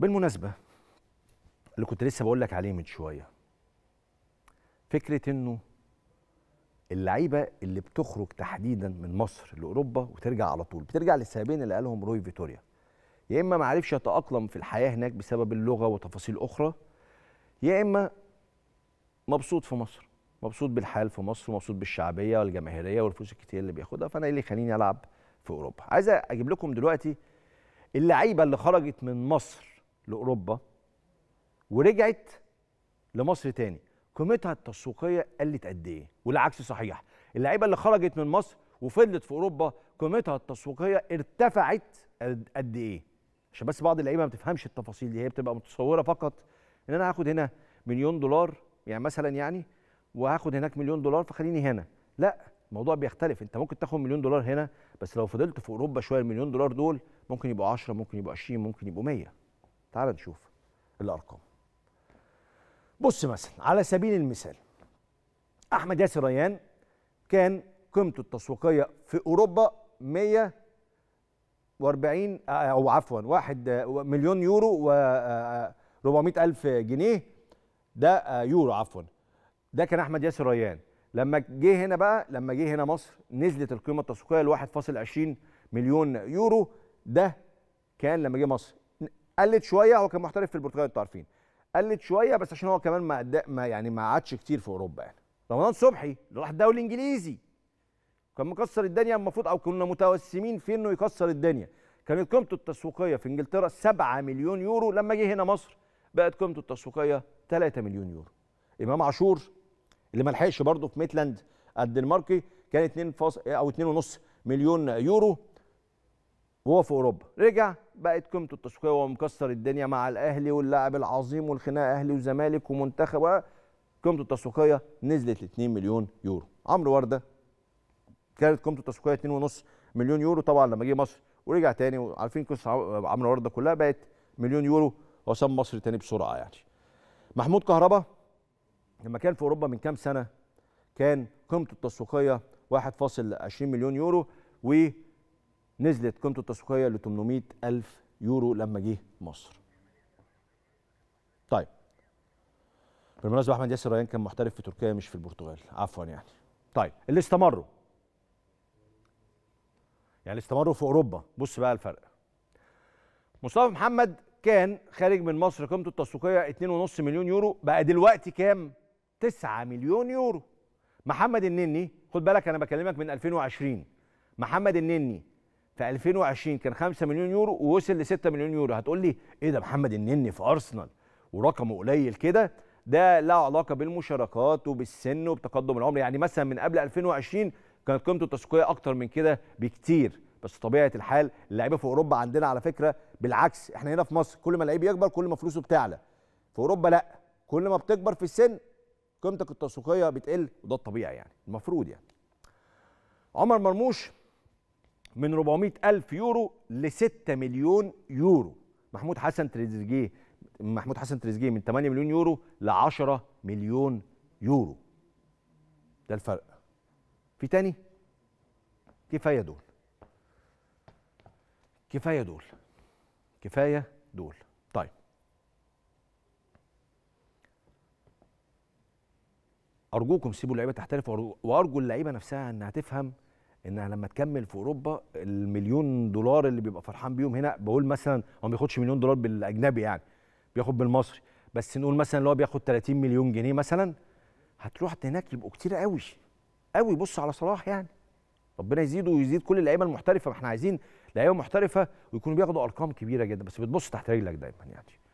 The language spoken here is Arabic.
بالمناسبه اللي كنت لسه بقول لك عليه من شويه فكره انه اللعيبه اللي بتخرج تحديدا من مصر لاوروبا وترجع على طول بترجع للسببين اللي قالهم روي فيتوريا يا اما ما عرفش يتاقلم في الحياه هناك بسبب اللغه وتفاصيل اخرى يا اما مبسوط في مصر مبسوط بالحال في مصر ومبسوط بالشعبيه والجماهيريه والفلوس الكتير اللي بياخدها فانا ايه اللي يخليني العب في اوروبا عايز اجيب لكم دلوقتي اللعيبه اللي خرجت من مصر لاوروبا ورجعت لمصر تاني قيمتها التسويقيه قلت قد ايه والعكس صحيح اللعيبه اللي خرجت من مصر وفضلت في اوروبا قيمتها التسويقيه ارتفعت قد ايه عشان بس بعض اللعيبه ما بتفهمش التفاصيل دي هي بتبقى متصوره فقط ان انا هاخد هنا مليون دولار يعني مثلا يعني وهاخد هناك مليون دولار فخليني هنا لا الموضوع بيختلف انت ممكن تاخد مليون دولار هنا بس لو فضلت في اوروبا شويه المليون دولار دول ممكن يبقوا 10 ممكن يبقوا 20 ممكن يبقوا 100 تعال نشوف الارقام بص مثلا على سبيل المثال احمد ياسر ريان كان قيمته التسويقيه في اوروبا 140 او عفوا 1 مليون يورو و400 الف جنيه ده يورو عفوا ده كان احمد ياسر ريان لما جه هنا بقى لما جه هنا مصر نزلت القيمه التسويقيه ل 1.20 مليون يورو ده كان لما جه مصر قلت شويه هو كان محترف في البرتغال انتوا عارفين قلت شويه بس عشان هو كمان ما, ما يعني ما قعدش كتير في اوروبا يعني رمضان صبحي اللي راح الدوري الانجليزي كان مكسر الدنيا المفروض او كنا متوسمين في انه يكسر الدنيا كانت قيمته التسويقيه في انجلترا 7 مليون يورو لما جه هنا مصر بقت قيمته التسويقيه 3 مليون يورو امام عاشور اللي ما لحقش برضه في ميتلاند الدنماركي كان 2 او 2.5 مليون يورو وهو في اوروبا رجع بقت قيمته التسويقيه وهو مكسر الدنيا مع الاهلي واللاعب العظيم والخناقه اهلي وزمالك ومنتخب قيمته التسويقيه نزلت ل 2 مليون يورو عمرو ورده كانت قيمته التسويقيه 2.5 مليون يورو طبعا لما جه مصر ورجع تاني وعارفين قصه عمرو ورده كلها بقت مليون يورو وسام مصر تاني بسرعه يعني محمود كهربا لما كان في اوروبا من كام سنه كان قيمته التسويقيه 1.20 مليون يورو و نزلت قيمته التسويقيه ل 800 الف يورو لما جه مصر طيب بالمناسبه احمد ياسر ريان كان محترف في تركيا مش في البرتغال عفوا يعني طيب اللي استمروا يعني استمروا في اوروبا بص بقى الفرق مصطفى محمد كان خارج من مصر قيمته التسويقيه 2.5 مليون يورو بقى دلوقتي كام 9 مليون يورو محمد النني خد بالك انا بكلمك من 2020 محمد النني في 2020 كان 5 مليون يورو ووصل ل 6 مليون يورو هتقول لي ايه ده محمد النني في ارسنال ورقمه قليل كده ده له علاقه بالمشاركات وبالسن وبتقدم العمر يعني مثلا من قبل 2020 كانت قيمته التسويقيه اكتر من كده بكتير بس طبيعه الحال اللعيبه في اوروبا عندنا على فكره بالعكس احنا هنا في مصر كل ما اللعيب يكبر كل ما فلوسه بتعلى في اوروبا لا كل ما بتكبر في السن قيمتك التسويقيه بتقل وده الطبيعي يعني المفروض يعني عمر مرموش من 400 ألف يورو ل 6 مليون يورو محمود حسن تريزيجيه محمود حسن تريزيجيه من 8 مليون يورو ل 10 مليون يورو ده الفرق في تاني كفايه دول كفايه دول كفايه دول طيب ارجوكم سيبوا اللعيبه تحترف وارجو اللعيبه نفسها انها تفهم انها لما تكمل في اوروبا المليون دولار اللي بيبقى فرحان بيهم هنا بقول مثلا هو ما بياخدش مليون دولار بالاجنبي يعني بياخد بالمصري بس نقول مثلا اللي هو بياخد 30 مليون جنيه مثلا هتروح هناك يبقوا كتير قوي قوي بص على صلاح يعني ربنا يزيده ويزيد كل اللعيبه المحترفه ما احنا عايزين لعيبه محترفه ويكونوا بياخدوا ارقام كبيره جدا بس بتبص تحت رجلك دايما يعني